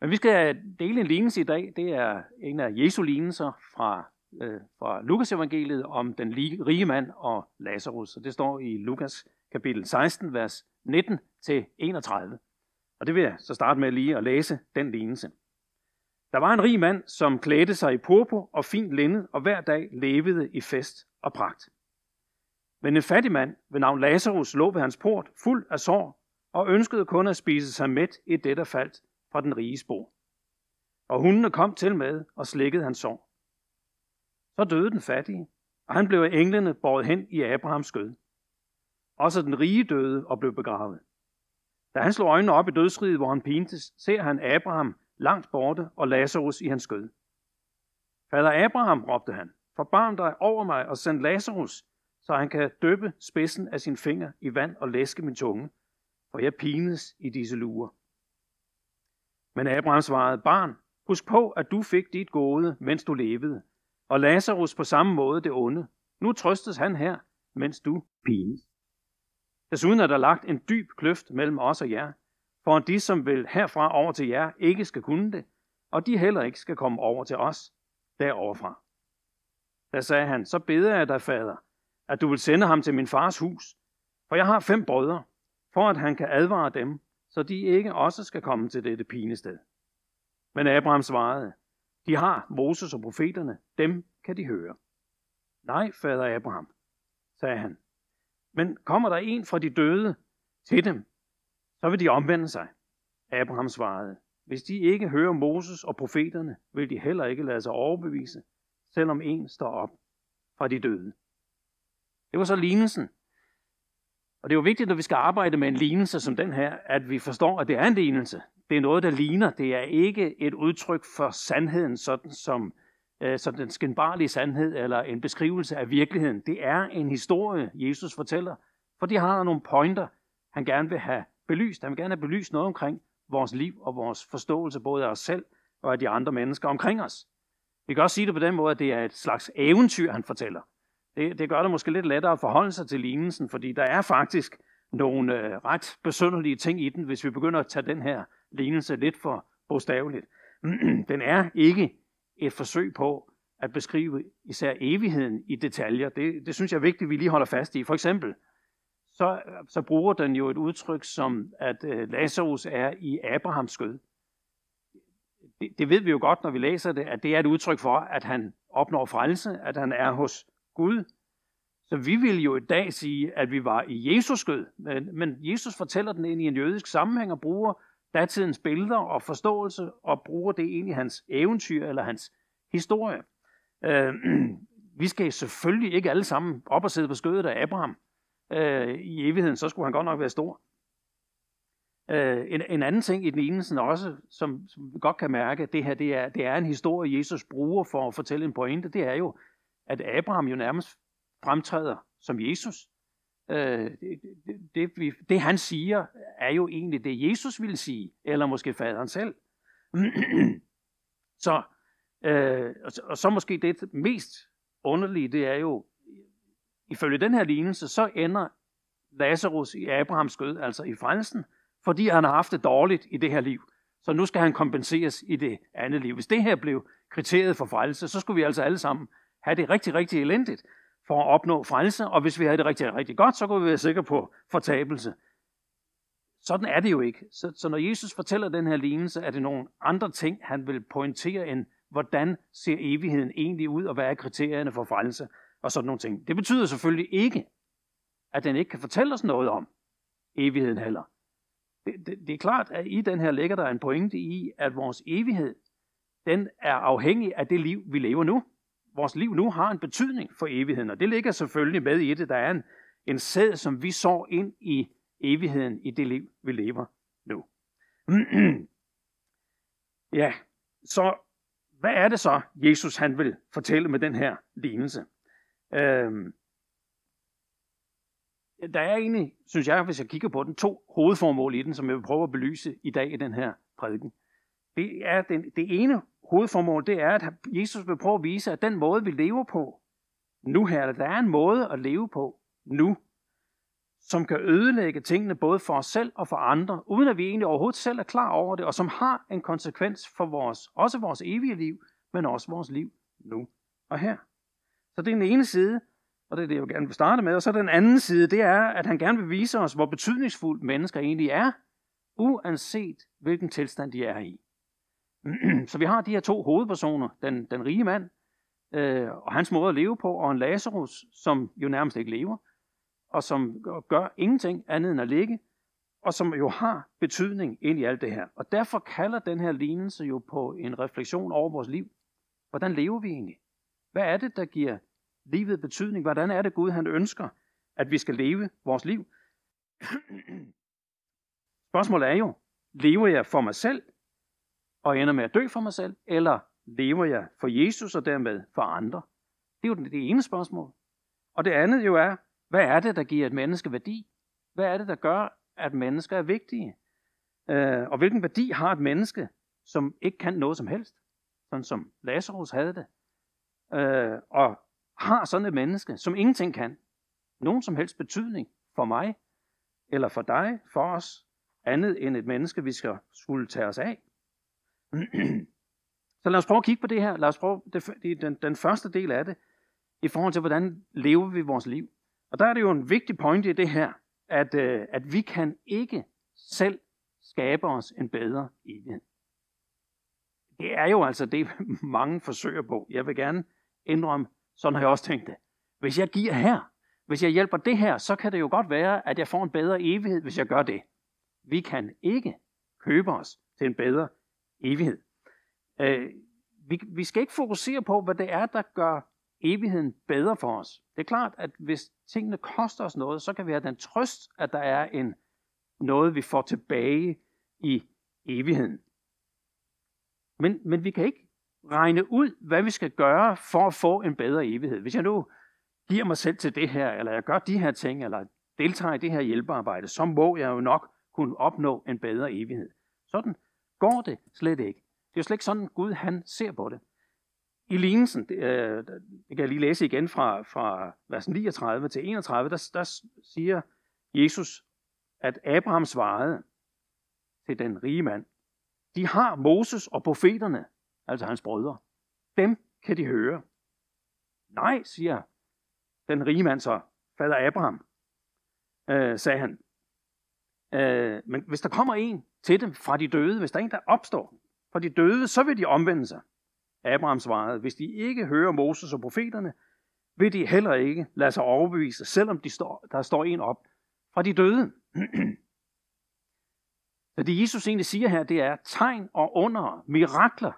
Men vi skal dele en lignelse i dag. Det er en af Jesu lignelser fra, øh, fra Lukas evangeliet om den rige mand og Lazarus. Så det står i Lukas kapitel 16, vers 19-31. Og det vil jeg så starte med lige at læse den lignelse. Der var en rig mand, som klædte sig i purpur og fint linned og hver dag levede i fest og pragt. Men en fattig mand ved navn Lazarus lå ved hans port fuld af sår og ønskede kun at spise sig mæt i det, der faldt fra den rige spor. Og hundene kom til med og slikkede hans sår. Så døde den fattige, og han blev af englene båret hen i Abrahams skød. Også den rige døde og blev begravet. Da han slog øjnene op i dødsriget, hvor han pintes, ser han Abraham langt borte og Lazarus i hans skød. Fader Abraham, råbte han, forbarm dig over mig og send Lazarus, så han kan døbe spidsen af sin finger i vand og læske min tunge, for jeg pines i disse luer. Men Abraham svarede, barn, husk på, at du fik dit gode, mens du levede, og Lazarus på samme måde det onde. Nu trøstes han her, mens du pines. Desuden er der lagt en dyb kløft mellem os og jer, for at de, som vil herfra over til jer, ikke skal kunne det, og de heller ikke skal komme over til os deroverfra. Da sagde han, så beder jeg dig, fader, at du vil sende ham til min fars hus, for jeg har fem brødre, for at han kan advare dem, så de ikke også skal komme til dette pinested. Men Abraham svarede, de har Moses og profeterne, dem kan de høre. Nej, fader Abraham, sagde han, men kommer der en fra de døde til dem, så vil de omvende sig. Abraham svarede, hvis de ikke hører Moses og profeterne, vil de heller ikke lade sig overbevise, selvom en står op fra de døde. Det var så lignelsen og det er jo vigtigt, når vi skal arbejde med en lignelse som den her, at vi forstår, at det er en lignelse. Det er noget, der ligner. Det er ikke et udtryk for sandheden, sådan som, øh, som den skinbarlige sandhed eller en beskrivelse af virkeligheden. Det er en historie, Jesus fortæller, for de har nogle pointer, han gerne vil have belyst. Han vil gerne have belyst noget omkring vores liv og vores forståelse, både af os selv og af de andre mennesker omkring os. Vi kan også sige det på den måde, at det er et slags eventyr, han fortæller. Det, det gør det måske lidt lettere at forholde sig til lignelsen, fordi der er faktisk nogle øh, ret besynderlige ting i den, hvis vi begynder at tage den her lignelse lidt for bogstaveligt. den er ikke et forsøg på at beskrive især evigheden i detaljer. Det, det synes jeg er vigtigt, at vi lige holder fast i. For eksempel, så, så bruger den jo et udtryk som, at øh, Lazarus er i Abrahams skød. Det, det ved vi jo godt, når vi læser det, at det er et udtryk for, at han opnår frelse, at han er hos Gud. Så vi vil jo i dag sige, at vi var i Jesus skød, men, men Jesus fortæller den ind i en jødisk sammenhæng og bruger datidens billeder og forståelse, og bruger det ind i hans eventyr eller hans historie. Øh, vi skal selvfølgelig ikke alle sammen op og sidde på skødet af Abraham øh, i evigheden, så skulle han godt nok være stor. Uh, en, en anden ting i den sådan også, som, som vi godt kan mærke, at det her det er, det er en historie, Jesus bruger for at fortælle en pointe, det er jo, at Abraham jo nærmest fremtræder som Jesus. Øh, det, det, det, det han siger, er jo egentlig det, Jesus ville sige, eller måske faderen selv. så, øh, og, og så måske det mest underlige, det er jo, ifølge den her lignelse, så ender Lazarus i Abrahams skød, altså i frelsen, fordi han har haft det dårligt i det her liv. Så nu skal han kompenseres i det andet liv. Hvis det her blev kriteriet for frelse, så skulle vi altså alle sammen have det rigtig, rigtig elendigt for at opnå frelse, og hvis vi havde det rigtig, rigtig godt, så kunne vi være sikre på fortabelse. Sådan er det jo ikke. Så, så når Jesus fortæller den her lignelse, er det nogle andre ting, han vil pointere end, hvordan ser evigheden egentlig ud, og hvad er kriterierne for frelse, og sådan nogle ting. Det betyder selvfølgelig ikke, at den ikke kan fortælle os noget om evigheden heller. Det, det, det er klart, at i den her ligger der en pointe i, at vores evighed, den er afhængig af det liv, vi lever nu vores liv nu har en betydning for evigheden, og det ligger selvfølgelig med i det. Der er en, en sæd, som vi sår ind i evigheden i det liv, vi lever nu. ja, så hvad er det så, Jesus han vil fortælle med den her lignelse? Øhm, der er egentlig, synes jeg, hvis jeg kigger på den, to hovedformål i den, som jeg vil prøve at belyse i dag i den her prædiken. Det, er den, det ene hovedformål, det er, at Jesus vil prøve at vise, at den måde, vi lever på nu her, der er en måde at leve på nu, som kan ødelægge tingene både for os selv og for andre, uden at vi egentlig overhovedet selv er klar over det, og som har en konsekvens for vores, også vores evige liv, men også vores liv nu og her. Så det er den ene side, og det er det, jeg gerne vil starte med. Og så den anden side, det er, at han gerne vil vise os, hvor betydningsfuldt mennesker egentlig er, uanset hvilken tilstand de er i. så vi har de her to hovedpersoner, den, den rige mand øh, og hans måde at leve på, og en Lazarus, som jo nærmest ikke lever, og som gør ingenting andet end at ligge, og som jo har betydning ind i alt det her. Og derfor kalder den her lignelse jo på en refleksion over vores liv. Hvordan lever vi egentlig? Hvad er det, der giver livet betydning? Hvordan er det Gud, han ønsker, at vi skal leve vores liv? Spørgsmålet er jo, lever jeg for mig selv, og ender med at dø for mig selv, eller lever jeg for Jesus og dermed for andre? Det er jo det ene spørgsmål. Og det andet jo er, hvad er det, der giver et menneske værdi? Hvad er det, der gør, at mennesker er vigtige? Øh, og hvilken værdi har et menneske, som ikke kan noget som helst? Sådan som Lazarus havde det. Øh, og har sådan et menneske, som ingenting kan, nogen som helst betydning for mig, eller for dig, for os, andet end et menneske, vi skal skulle tage os af. Så lad os prøve at kigge på det her. Lad os prøve det, det, den, den første del af det, i forhold til, hvordan lever vi vores liv. Og der er det jo en vigtig pointe i det her, at, øh, at vi kan ikke selv skabe os en bedre evighed. Det er jo altså det, mange forsøger på. Jeg vil gerne indrømme, sådan har jeg også tænkt det. Hvis jeg giver her, hvis jeg hjælper det her, så kan det jo godt være, at jeg får en bedre evighed, hvis jeg gør det. Vi kan ikke købe os til en bedre evighed. Øh, vi, vi skal ikke fokusere på, hvad det er, der gør evigheden bedre for os. Det er klart, at hvis tingene koster os noget, så kan vi have den trøst, at der er en noget, vi får tilbage i evigheden. Men, men vi kan ikke regne ud, hvad vi skal gøre for at få en bedre evighed. Hvis jeg nu giver mig selv til det her, eller jeg gør de her ting, eller deltager i det her hjælpearbejde, så må jeg jo nok kunne opnå en bedre evighed. Sådan går det slet ikke. Det er jo slet ikke sådan, Gud han ser på det. I lignelsen, det, øh, det kan jeg lige læse igen fra, fra vers 39 til 31, der, der siger Jesus, at Abraham svarede til den rige mand, de har Moses og profeterne, altså hans brødre. Dem kan de høre. Nej, siger den rige mand så, fader Abraham, øh, sagde han. Øh, men hvis der kommer en til dem fra de døde, hvis der er en, der opstår fra de døde, så vil de omvende sig. Abraham svarede, hvis de ikke hører Moses og profeterne, vil de heller ikke lade sig overbevise, selvom de står, der står en op fra de døde. Så det Jesus egentlig siger her, det er tegn og under, mirakler.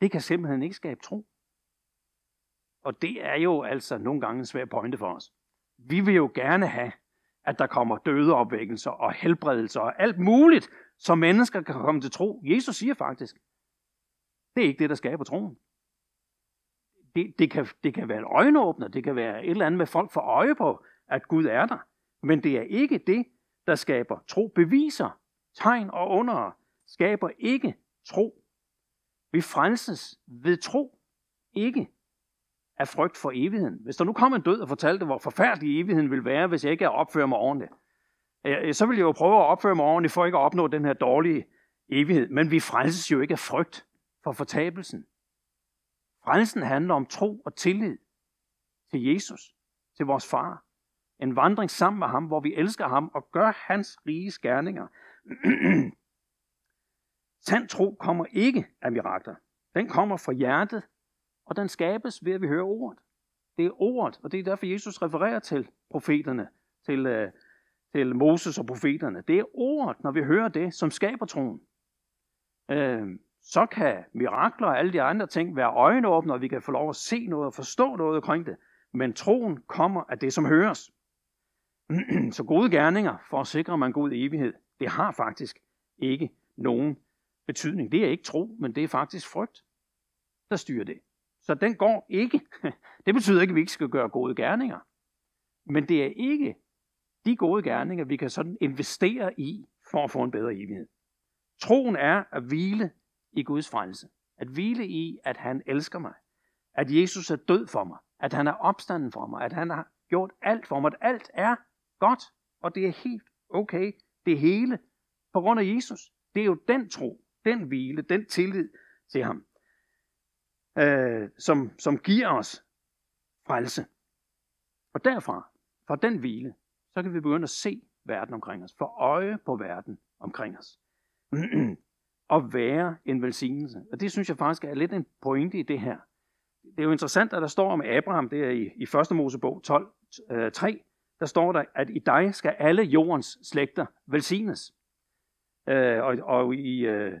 Det kan simpelthen ikke skabe tro. Og det er jo altså nogle gange en svær pointe for os. Vi vil jo gerne have, at der kommer døde opvækkelser og helbredelser og alt muligt, så mennesker kan komme til tro. Jesus siger faktisk, det er ikke det, der skaber troen. Det, det, kan, det kan være en øjenåbner, det kan være et eller andet med folk for øje på, at Gud er der. Men det er ikke det, der skaber tro. Beviser, tegn og under skaber ikke tro. Vi frelses ved tro, ikke af frygt for evigheden. Hvis der nu kom en død og fortalte, hvor forfærdelig evigheden ville være, hvis jeg ikke opfører mig ordentligt, øh, øh, så ville jeg jo prøve at opføre mig ordentligt for ikke at opnå den her dårlige evighed. Men vi frelses jo ikke af frygt for fortabelsen. Frelsen handler om tro og tillid til Jesus, til vores far. En vandring sammen med ham, hvor vi elsker ham og gør hans rige skærninger. Sand tro kommer ikke af mirakler. Den kommer fra hjertet og den skabes ved, at vi hører ordet. Det er ordet, og det er derfor, Jesus refererer til profeterne, til, øh, til Moses og profeterne. Det er ordet, når vi hører det, som skaber troen. Øh, så kan mirakler og alle de andre ting være øjenåbne, og vi kan få lov at se noget og forstå noget omkring det. Men troen kommer af det, som høres. Så gode gerninger for at sikre man god evighed, det har faktisk ikke nogen betydning. Det er ikke tro, men det er faktisk frygt, der styrer det. Så den går ikke. Det betyder ikke, at vi ikke skal gøre gode gerninger. Men det er ikke de gode gerninger, vi kan sådan investere i for at få en bedre evighed. Troen er at hvile i Guds frelse. At hvile i, at han elsker mig. At Jesus er død for mig. At han er opstanden for mig. At han har gjort alt for mig. At alt er godt, og det er helt okay. Det hele på grund af Jesus. Det er jo den tro, den hvile, den tillid til ham øh, som, som giver os frelse. Og derfra, fra den hvile, så kan vi begynde at se verden omkring os, få øje på verden omkring os. og være en velsignelse. Og det synes jeg faktisk er lidt en pointe i det her. Det er jo interessant, at der står om Abraham, det er i, i 1. Mosebog 12, 3, øh, der står der, at i dig skal alle jordens slægter velsignes. Øh, og, og i øh,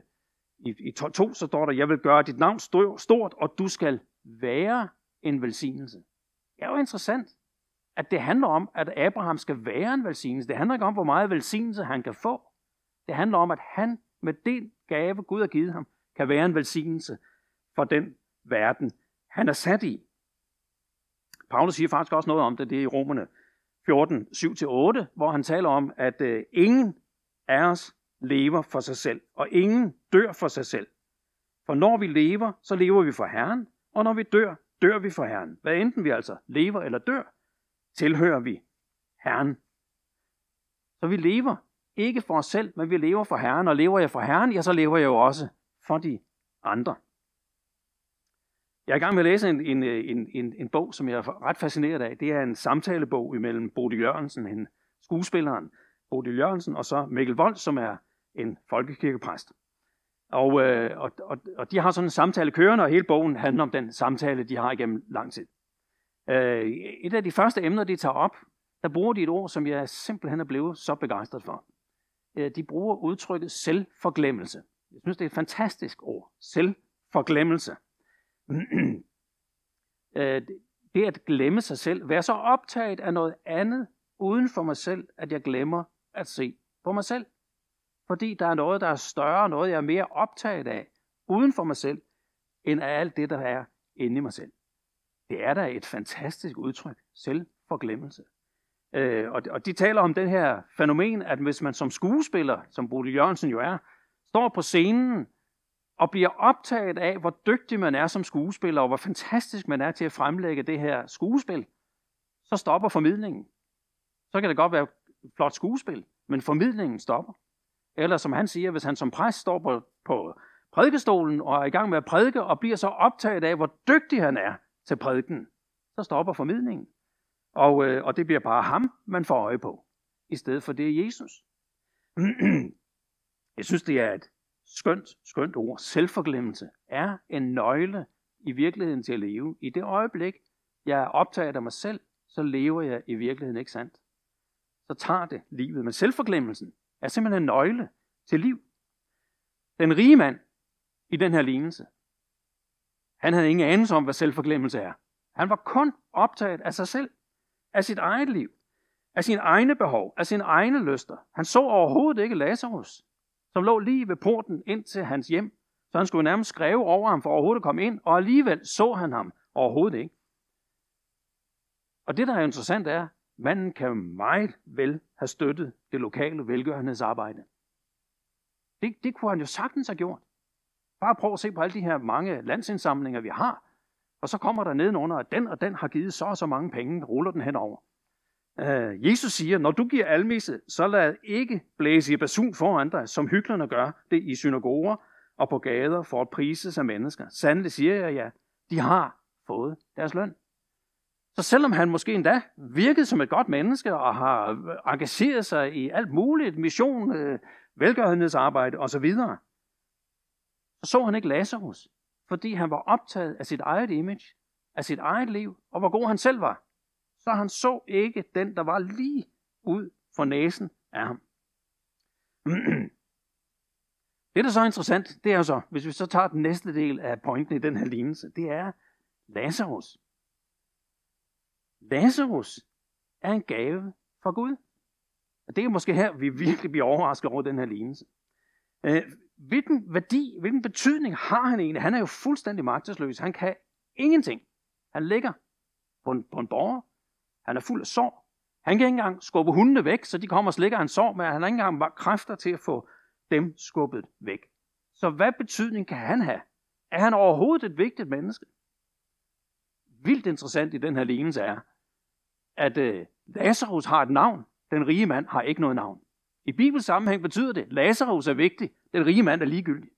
i, i 2, så står der, jeg vil gøre dit navn stort, og du skal være en velsignelse. Det er jo interessant, at det handler om, at Abraham skal være en velsignelse. Det handler ikke om, hvor meget velsignelse han kan få. Det handler om, at han med den gave, Gud har givet ham, kan være en velsignelse for den verden, han er sat i. Paulus siger faktisk også noget om det, det er i Romerne 14, 7-8, hvor han taler om, at øh, ingen af os lever for sig selv, og ingen dør for sig selv. For når vi lever, så lever vi for Herren, og når vi dør, dør vi for Herren. Hvad enten vi altså lever eller dør, tilhører vi Herren. Så vi lever ikke for os selv, men vi lever for Herren, og lever jeg for Herren, ja, så lever jeg jo også for de andre. Jeg er i gang med at læse en, en, en, en, en bog, som jeg er ret fascineret af. Det er en samtalebog imellem Bodil Jørgensen, en skuespilleren Bodil Jørgensen, og så Mikkel Vold, som er en folkekirkepræst. Og, øh, og, og, og de har sådan en samtale kørende, og hele bogen handler om den samtale, de har igennem lang tid. Øh, et af de første emner, de tager op, der bruger de et ord, som jeg simpelthen er blevet så begejstret for. Øh, de bruger udtrykket selvforglemmelse. Jeg synes, det er et fantastisk ord. Selvforglemmelse. det at glemme sig selv, være så optaget af noget andet uden for mig selv, at jeg glemmer at se på mig selv fordi der er noget, der er større, noget jeg er mere optaget af, uden for mig selv, end af alt det, der er inde i mig selv. Det er da et fantastisk udtryk, selvforglemmelse. Øh, og, og de taler om den her fænomen, at hvis man som skuespiller, som Bodil Jørgensen jo er, står på scenen og bliver optaget af, hvor dygtig man er som skuespiller, og hvor fantastisk man er til at fremlægge det her skuespil, så stopper formidlingen. Så kan det godt være flot skuespil, men formidlingen stopper. Eller som han siger, hvis han som præst står på, på prædikestolen og er i gang med at prædike og bliver så optaget af, hvor dygtig han er til prædiken, så stopper formidlingen. Og, øh, og det bliver bare ham, man får øje på, i stedet for det er Jesus. Jeg synes, det er et skønt, skønt ord. Selvforglemmelse er en nøgle i virkeligheden til at leve. I det øjeblik, jeg er optaget af mig selv, så lever jeg i virkeligheden ikke sandt. Så tager det livet. Men selvforglemmelsen, er simpelthen en nøgle til liv. Den rige mand i den her lignelse, han havde ingen anelse om, hvad selvforglemmelse er. Han var kun optaget af sig selv, af sit eget liv, af sine egne behov, af sine egne lyster. Han så overhovedet ikke Lazarus, som lå lige ved porten ind til hans hjem, så han skulle nærmest skrive over ham for overhovedet at komme ind, og alligevel så han ham overhovedet ikke. Og det, der er interessant, er, Manden kan meget vel have støttet det lokale velgørenhedsarbejde. Det, det kunne han jo sagtens have gjort. Bare prøv at se på alle de her mange landsindsamlinger, vi har. Og så kommer der nedenunder, at den og den har givet så og så mange penge, ruller den henover. Øh, Jesus siger, når du giver almisse, så lad ikke blæse i basun foran dig, som hyklerne gør det i synagoger og på gader for at prises af mennesker. Sandelig siger jeg ja, de har fået deres løn. Så selvom han måske endda virkede som et godt menneske og har engageret sig i alt muligt, mission, øh, velgørenhedsarbejde osv., så så han ikke Lazarus, fordi han var optaget af sit eget image, af sit eget liv, og hvor god han selv var. Så han så ikke den, der var lige ud for næsen af ham. Det, der så interessant, det er så, hvis vi så tager den næste del af pointen i den her lignelse, det er Lazarus. Lazarus er en gave fra Gud. Og det er måske her, vi virkelig bliver overrasket over den her lignelse. Øh, hvilken værdi, hvilken betydning har han egentlig? Han er jo fuldstændig magtesløs. Han kan ingenting. Han ligger på en, på en borger. Han er fuld af sår. Han kan ikke engang skubbe hundene væk, så de kommer og slikker hans sår, men han har ikke engang kræfter til at få dem skubbet væk. Så hvad betydning kan han have? Er han overhovedet et vigtigt menneske? Vildt interessant i den her lignelse er, at øh, Lazarus har et navn. Den rige mand har ikke noget navn. I Bibels sammenhæng betyder det, at Lazarus er vigtig, den rige mand er ligegyldig.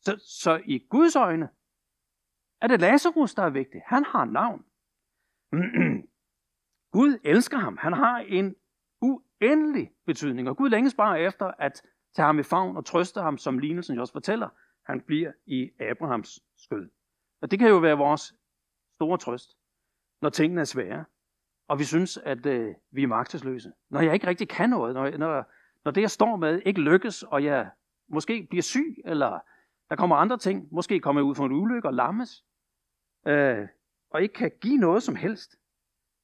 Så, så i Guds øjne er det Lazarus, der er vigtig. Han har et navn. Gud elsker ham. Han har en uendelig betydning, og Gud længes bare efter at tage ham i favn og trøste ham, som lignelsen jeg også fortæller. Han bliver i Abrahams skød. Og det kan jo være vores store trøst, når tingene er svære og vi synes, at øh, vi er magtesløse. Når jeg ikke rigtig kan noget, når, når, når det, jeg står med, ikke lykkes, og jeg måske bliver syg, eller der kommer andre ting, måske kommer jeg ud for en ulykke og lammes, øh, og ikke kan give noget som helst,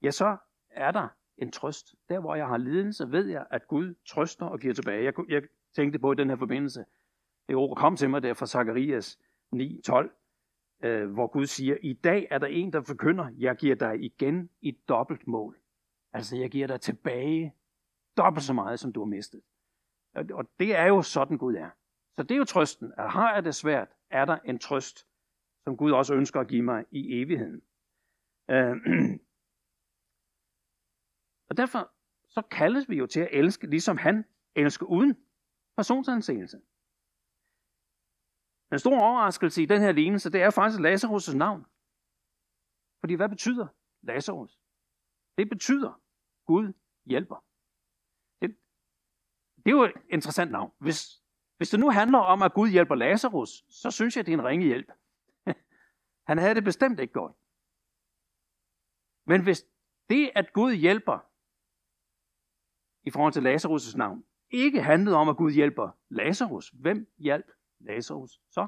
ja, så er der en trøst. Der, hvor jeg har lidelse, ved jeg, at Gud trøster og giver tilbage. Jeg, jeg tænkte på i den her forbindelse, det ord kom til mig der fra Zacharias 9, 12, øh, hvor Gud siger, i dag er der en, der forkynder, jeg giver dig igen i dobbelt mål. Altså, jeg giver dig tilbage dobbelt så meget, som du har mistet. Og, og det er jo sådan, Gud er. Så det er jo trøsten, at har jeg det svært, er der en trøst, som Gud også ønsker at give mig i evigheden. Øh, og derfor så kaldes vi jo til at elske, ligesom han elsker uden personsanseelse. Den store overraskelse i den her lignelse, det er faktisk Lazarus' navn. Fordi hvad betyder Lazarus? Det betyder, Gud hjælper. Det, det er jo et interessant navn. Hvis, hvis det nu handler om, at Gud hjælper Lazarus, så synes jeg, det er en ringe hjælp. Han havde det bestemt ikke godt. Men hvis det, at Gud hjælper, i forhold til Lazarus' navn, ikke handlede om, at Gud hjælper Lazarus. Hvem hjalp Lazarus, så?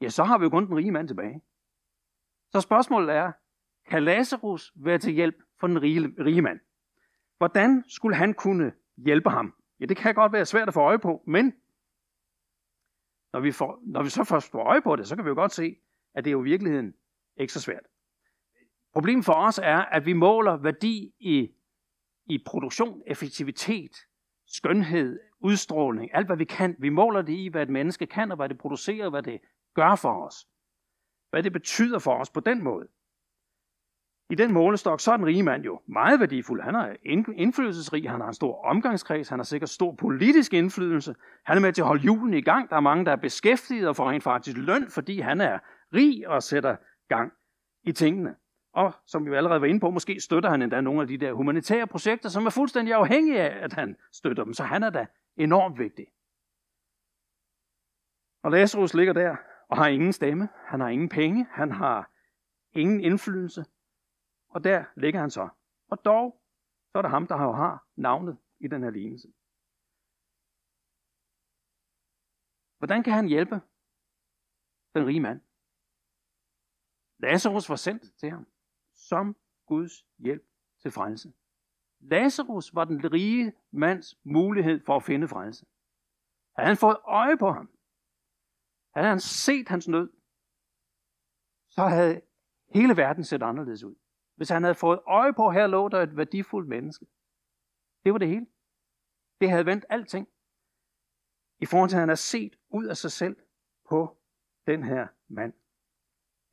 Ja, så har vi jo kun den rige mand tilbage. Så spørgsmålet er, kan Lazarus være til hjælp for den rige, rige mand? Hvordan skulle han kunne hjælpe ham? Ja, det kan godt være svært at få øje på, men når vi, får, når vi så først får øje på det, så kan vi jo godt se, at det er jo i virkeligheden ikke så svært. Problemet for os er, at vi måler værdi i, i produktion, effektivitet, skønhed, udstråling, alt hvad vi kan. Vi måler det i, hvad et menneske kan, og hvad det producerer, og hvad det gør for os. Hvad det betyder for os på den måde. I den målestok, så er den rige mand jo meget værdifuld. Han er indflydelsesrig, han har en stor omgangskreds, han har sikkert stor politisk indflydelse. Han er med til at holde julen i gang. Der er mange, der er beskæftiget og får rent faktisk løn, fordi han er rig og sætter gang i tingene. Og som vi allerede var inde på, måske støtter han endda nogle af de der humanitære projekter, som er fuldstændig afhængige af, at han støtter dem. Så han er da enormt vigtig. Og Lazarus ligger der og har ingen stemme, han har ingen penge, han har ingen indflydelse. Og der ligger han så. Og dog, så er det ham, der har navnet i den her lignelse. Hvordan kan han hjælpe den rige mand? Lazarus var sendt til ham som Guds hjælp til frelse. Lazarus var den rige mands mulighed for at finde frelse. Havde han fået øje på ham, havde han set hans nød, så havde hele verden set anderledes ud. Hvis han havde fået øje på, her lå der et værdifuldt menneske. Det var det hele. Det havde vendt alting. I forhold til, at han har set ud af sig selv på den her mand.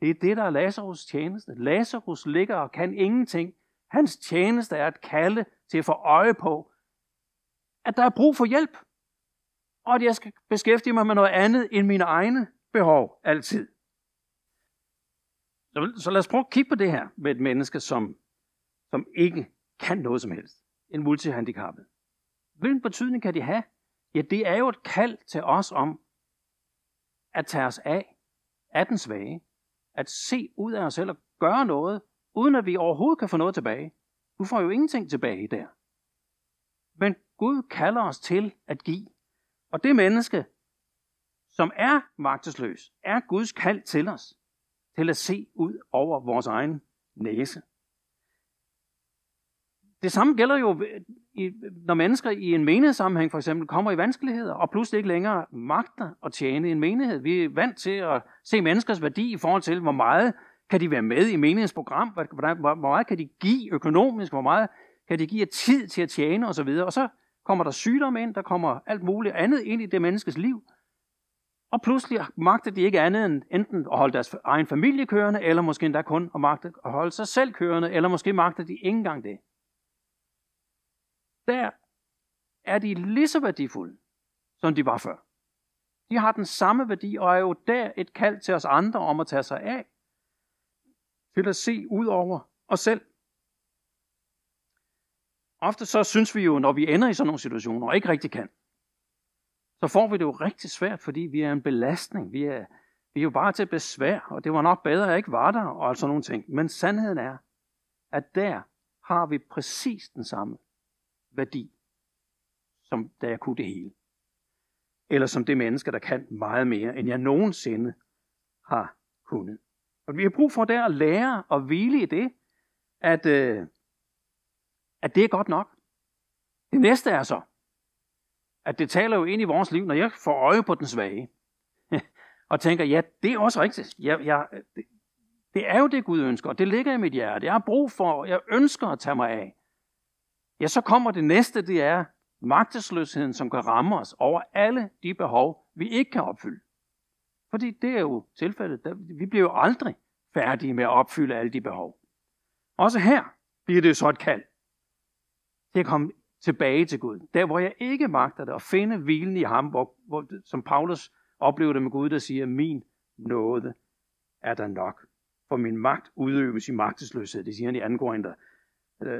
Det er det, der er Lazarus tjeneste. Lazarus ligger og kan ingenting. Hans tjeneste er at kalde til at få øje på, at der er brug for hjælp, og at jeg skal beskæftige mig med noget andet end mine egne behov altid. Så lad os prøve at kigge på det her med et menneske, som, som ikke kan noget som helst. En multihandicappet. Hvilken betydning kan det have? Ja, det er jo et kald til os om at tage os af, af den svage, at se ud af os selv og gøre noget, uden at vi overhovedet kan få noget tilbage. Du får jo ingenting tilbage der. Men Gud kalder os til at give. Og det menneske, som er magtesløs, er Guds kald til os, til at se ud over vores egen næse. Det samme gælder jo, øh, når mennesker i en menighedssammenhæng for eksempel kommer i vanskeligheder, og pludselig ikke længere magter at tjene en menighed. Vi er vant til at se menneskers værdi i forhold til, hvor meget kan de være med i menighedens program, hvor meget kan de give økonomisk, hvor meget kan de give tid til at tjene osv. Og så kommer der sygdom ind, der kommer alt muligt andet ind i det menneskes liv, og pludselig magter de ikke andet end enten at holde deres egen familie kørende, eller måske endda kun at magte at holde sig selv kørende, eller måske magter de ikke engang det der er de lige så værdifulde, som de var før. De har den samme værdi, og er jo der et kald til os andre om at tage sig af, til at se ud over os selv. Ofte så synes vi jo, når vi ender i sådan nogle situationer, og ikke rigtig kan, så får vi det jo rigtig svært, fordi vi er en belastning. Vi er, vi er jo bare til besvær, og det var nok bedre, at jeg ikke var der, og sådan nogle ting. Men sandheden er, at der har vi præcis den samme værdi, som da jeg kunne det hele. Eller som det menneske, der kan meget mere, end jeg nogensinde har kunnet. Og vi har brug for der at lære og hvile i det, at, øh, at det er godt nok. Det næste er så, at det taler jo ind i vores liv, når jeg får øje på den svage, og tænker, ja, det er også rigtigt. Jeg, jeg, det, det er jo det, Gud ønsker, og det ligger i mit hjerte. Jeg har brug for, jeg ønsker at tage mig af ja, så kommer det næste, det er magtesløsheden, som kan ramme os over alle de behov, vi ikke kan opfylde. Fordi det er jo tilfældet. Der, vi bliver jo aldrig færdige med at opfylde alle de behov. Også her bliver det så et kald. Det er tilbage til Gud. Der, hvor jeg ikke magter det, og finde hvilen i ham, hvor, hvor, som Paulus oplever det med Gud, der siger, min nåde er der nok. For min magt udøves i magtesløshed. Det siger han i 2. Korinther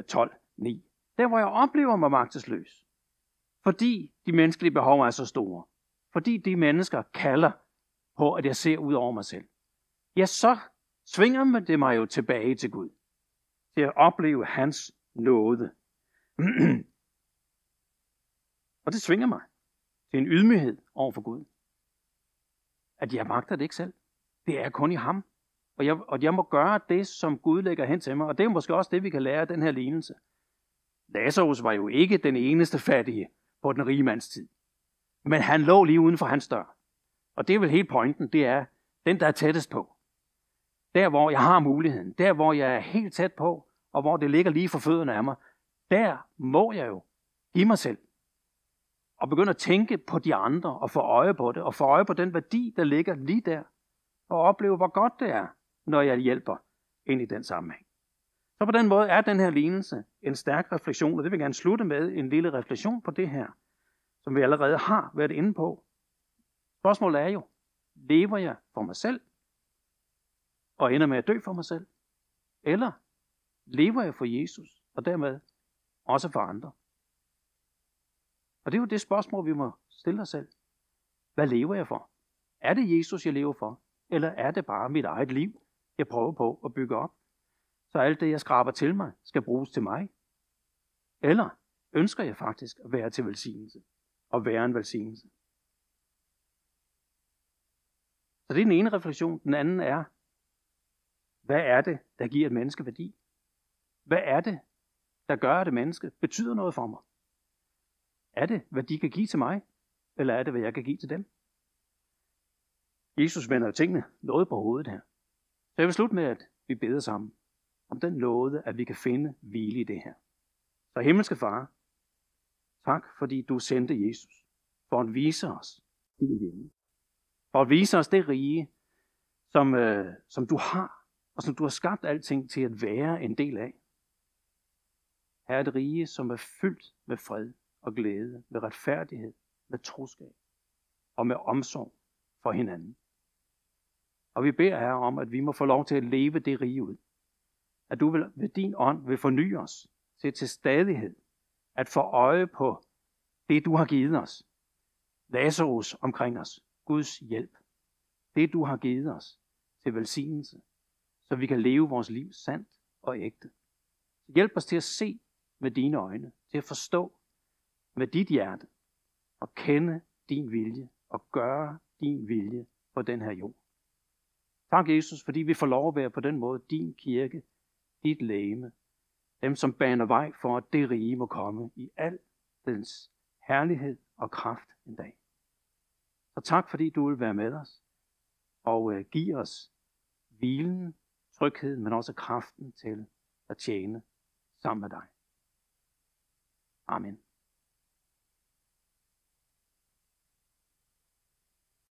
12, øh, 9. Der, hvor jeg oplever mig magtesløs. Fordi de menneskelige behov er så store. Fordi de mennesker kalder på, at jeg ser ud over mig selv. Ja, så svinger man det mig jo tilbage til Gud. Til at opleve hans nåde. og det svinger mig til en ydmyghed over for Gud. At jeg magter det ikke selv. Det er kun i ham. Og jeg, og jeg må gøre det, som Gud lægger hen til mig. Og det er måske også det, vi kan lære af den her lignelse. Lazarus var jo ikke den eneste fattige på den rige mands tid. Men han lå lige uden for hans dør. Og det er vel hele pointen, det er den, der er tættest på. Der, hvor jeg har muligheden, der, hvor jeg er helt tæt på, og hvor det ligger lige for fødderne af mig, der må jeg jo give mig selv. Og begynde at tænke på de andre, og få øje på det, og få øje på den værdi, der ligger lige der, og opleve, hvor godt det er, når jeg hjælper ind i den sammenhæng. Så på den måde er den her lignelse en stærk refleksion, og det vil jeg gerne slutte med en lille refleksion på det her, som vi allerede har været inde på. Spørgsmålet er jo, lever jeg for mig selv, og ender med at dø for mig selv? Eller lever jeg for Jesus, og dermed også for andre? Og det er jo det spørgsmål, vi må stille os selv. Hvad lever jeg for? Er det Jesus, jeg lever for? Eller er det bare mit eget liv, jeg prøver på at bygge op? så alt det, jeg skraber til mig, skal bruges til mig? Eller ønsker jeg faktisk at være til velsignelse og være en velsignelse? Så det er den ene refleksion. Den anden er, hvad er det, der giver et menneske værdi? Hvad er det, der gør, at et menneske betyder noget for mig? Er det, hvad de kan give til mig? Eller er det, hvad jeg kan give til dem? Jesus vender tingene noget på hovedet her. Så jeg vil slutte med, at vi beder sammen om den lovede, at vi kan finde hvile i det her. Så himmelske far, tak fordi du sendte Jesus for at vise os din vilje. For at vise os det rige, som, øh, som du har, og som du har skabt alting til at være en del af. Her er et rige, som er fyldt med fred og glæde, med retfærdighed, med troskab og med omsorg for hinanden. Og vi beder her om, at vi må få lov til at leve det rige ud at du vil, ved din ånd vil forny os til til stadighed at få øje på det, du har givet os. Lazarus omkring os. Guds hjælp. Det, du har givet os til velsignelse, så vi kan leve vores liv sandt og ægte. Hjælp os til at se med dine øjne, til at forstå med dit hjerte, og kende din vilje, og gøre din vilje på den her jord. Tak, Jesus, fordi vi får lov at være på den måde din kirke, dit læme, dem som baner vej for, at det rige må komme i al dens herlighed og kraft en dag. Så tak fordi du vil være med os og øh, give os hvilen, trygheden, men også kraften til at tjene sammen med dig. Amen.